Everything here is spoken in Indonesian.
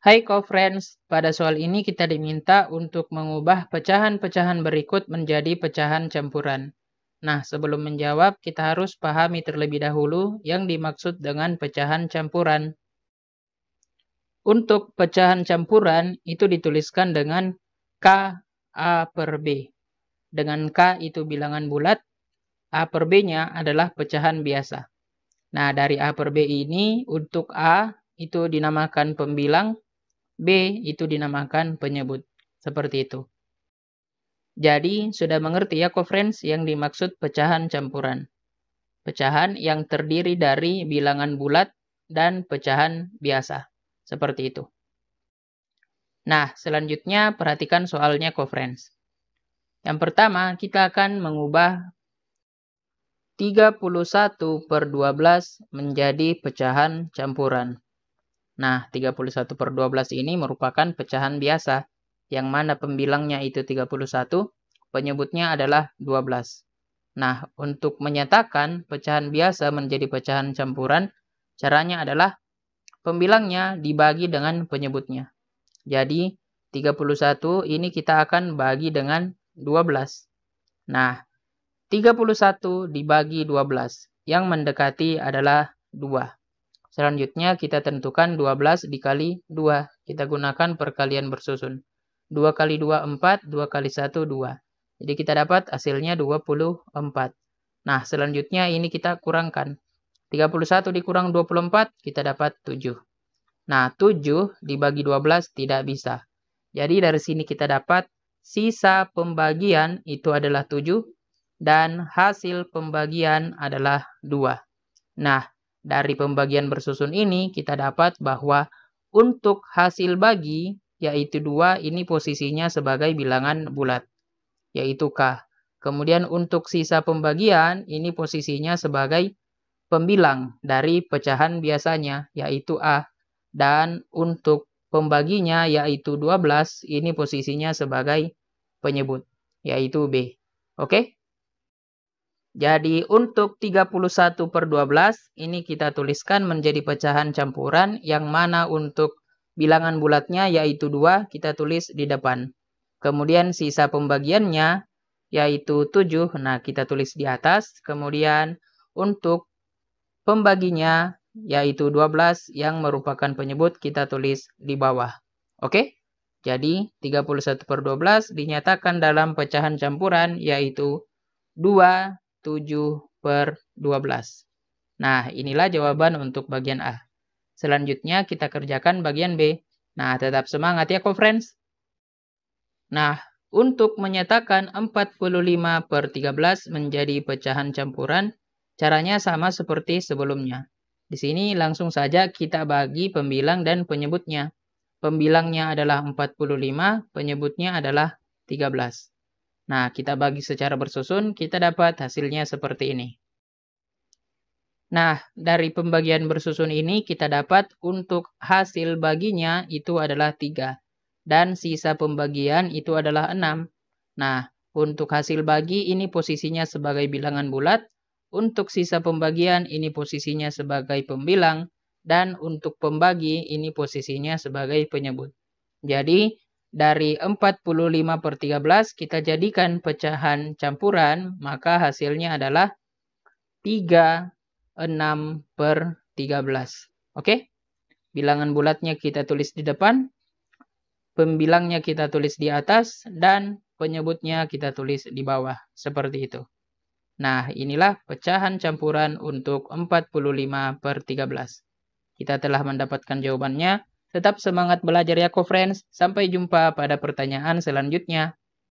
Hai co-friends, pada soal ini kita diminta untuk mengubah pecahan-pecahan berikut menjadi pecahan campuran. Nah, sebelum menjawab, kita harus pahami terlebih dahulu yang dimaksud dengan pecahan campuran. Untuk pecahan campuran, itu dituliskan dengan K, A per B. Dengan K itu bilangan bulat, A per B-nya adalah pecahan biasa. Nah, dari A per B ini, untuk A itu dinamakan pembilang, B itu dinamakan penyebut. Seperti itu. Jadi, sudah mengerti ya friends yang dimaksud pecahan campuran. Pecahan yang terdiri dari bilangan bulat dan pecahan biasa. Seperti itu. Nah, selanjutnya perhatikan soalnya friends. Yang pertama, kita akan mengubah 31 per 12 menjadi pecahan campuran. Nah, 31 per 12 ini merupakan pecahan biasa, yang mana pembilangnya itu 31, penyebutnya adalah 12. Nah, untuk menyatakan pecahan biasa menjadi pecahan campuran, caranya adalah pembilangnya dibagi dengan penyebutnya. Jadi, 31 ini kita akan bagi dengan 12. Nah, 31 dibagi 12, yang mendekati adalah 2. Selanjutnya kita tentukan 12 dikali 2. Kita gunakan perkalian bersusun. 2 kali 2, 4. 2 kali 1, 2. Jadi kita dapat hasilnya 24. Nah, selanjutnya ini kita kurangkan. 31 dikurang 24, kita dapat 7. Nah, 7 dibagi 12 tidak bisa. Jadi dari sini kita dapat sisa pembagian itu adalah 7 dan hasil pembagian adalah 2. Nah, dari pembagian bersusun ini kita dapat bahwa untuk hasil bagi yaitu dua ini posisinya sebagai bilangan bulat yaitu K. Kemudian untuk sisa pembagian ini posisinya sebagai pembilang dari pecahan biasanya yaitu A. Dan untuk pembaginya yaitu 12 ini posisinya sebagai penyebut yaitu B. Oke? Jadi untuk 31 per 12 ini kita tuliskan menjadi pecahan campuran yang mana untuk bilangan bulatnya yaitu 2 kita tulis di depan. Kemudian sisa pembagiannya yaitu 7, nah kita tulis di atas. Kemudian untuk pembaginya yaitu 12 yang merupakan penyebut kita tulis di bawah. Oke? Jadi 31 per 12 dinyatakan dalam pecahan campuran yaitu 2 7 per 12. Nah, inilah jawaban untuk bagian A. Selanjutnya kita kerjakan bagian B. Nah, tetap semangat ya, friends. Nah, untuk menyatakan 45 per 13 menjadi pecahan campuran, caranya sama seperti sebelumnya. Di sini langsung saja kita bagi pembilang dan penyebutnya. Pembilangnya adalah 45, penyebutnya adalah 13. Nah, kita bagi secara bersusun, kita dapat hasilnya seperti ini. Nah, dari pembagian bersusun ini kita dapat untuk hasil baginya itu adalah 3. Dan sisa pembagian itu adalah 6. Nah, untuk hasil bagi ini posisinya sebagai bilangan bulat. Untuk sisa pembagian ini posisinya sebagai pembilang. Dan untuk pembagi ini posisinya sebagai penyebut. Jadi, dari 45 per 13 kita jadikan pecahan campuran, maka hasilnya adalah 3, 6 per 13. Oke? Bilangan bulatnya kita tulis di depan, pembilangnya kita tulis di atas, dan penyebutnya kita tulis di bawah, seperti itu. Nah, inilah pecahan campuran untuk 45 per 13. Kita telah mendapatkan jawabannya. Tetap semangat belajar ya, friends. Sampai jumpa pada pertanyaan selanjutnya.